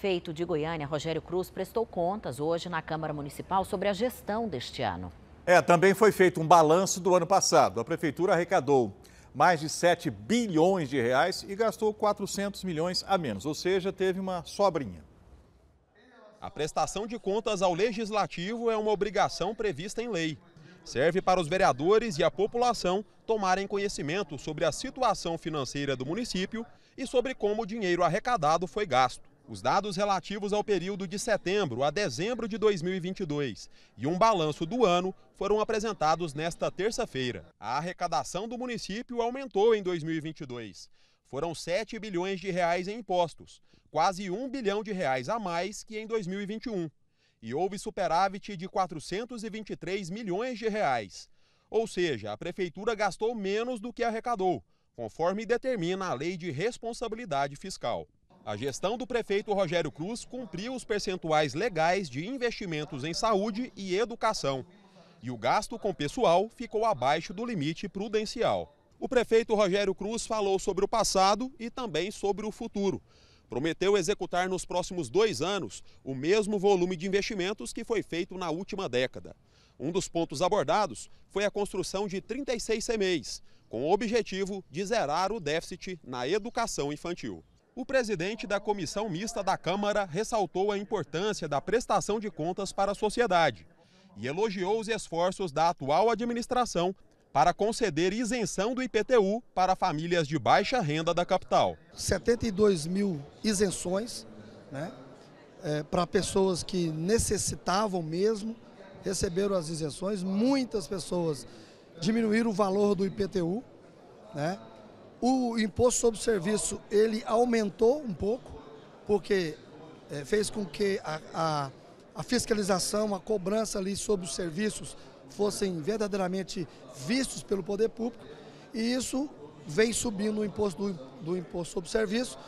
prefeito de Goiânia, Rogério Cruz, prestou contas hoje na Câmara Municipal sobre a gestão deste ano. É, também foi feito um balanço do ano passado. A prefeitura arrecadou mais de 7 bilhões de reais e gastou 400 milhões a menos, ou seja, teve uma sobrinha. A prestação de contas ao legislativo é uma obrigação prevista em lei. Serve para os vereadores e a população tomarem conhecimento sobre a situação financeira do município e sobre como o dinheiro arrecadado foi gasto os dados relativos ao período de setembro a dezembro de 2022 e um balanço do ano foram apresentados nesta terça-feira. A arrecadação do município aumentou em 2022. Foram 7 bilhões de reais em impostos, quase 1 bilhão de reais a mais que em 2021. E houve superávit de 423 milhões de reais. Ou seja, a prefeitura gastou menos do que arrecadou, conforme determina a Lei de Responsabilidade Fiscal. A gestão do prefeito Rogério Cruz cumpriu os percentuais legais de investimentos em saúde e educação. E o gasto com pessoal ficou abaixo do limite prudencial. O prefeito Rogério Cruz falou sobre o passado e também sobre o futuro. Prometeu executar nos próximos dois anos o mesmo volume de investimentos que foi feito na última década. Um dos pontos abordados foi a construção de 36 CMEs, com o objetivo de zerar o déficit na educação infantil. O presidente da comissão mista da Câmara ressaltou a importância da prestação de contas para a sociedade e elogiou os esforços da atual administração para conceder isenção do IPTU para famílias de baixa renda da capital. 72 mil isenções né, é, para pessoas que necessitavam mesmo, receberam as isenções. Muitas pessoas diminuíram o valor do IPTU, né, o imposto sobre serviço, ele aumentou um pouco, porque é, fez com que a, a, a, fiscalização, a cobrança ali sobre os serviços fossem verdadeiramente vistos pelo poder público e isso vem subindo o imposto do, do imposto sobre serviço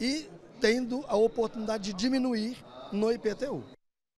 e tendo a oportunidade de diminuir no IPTU.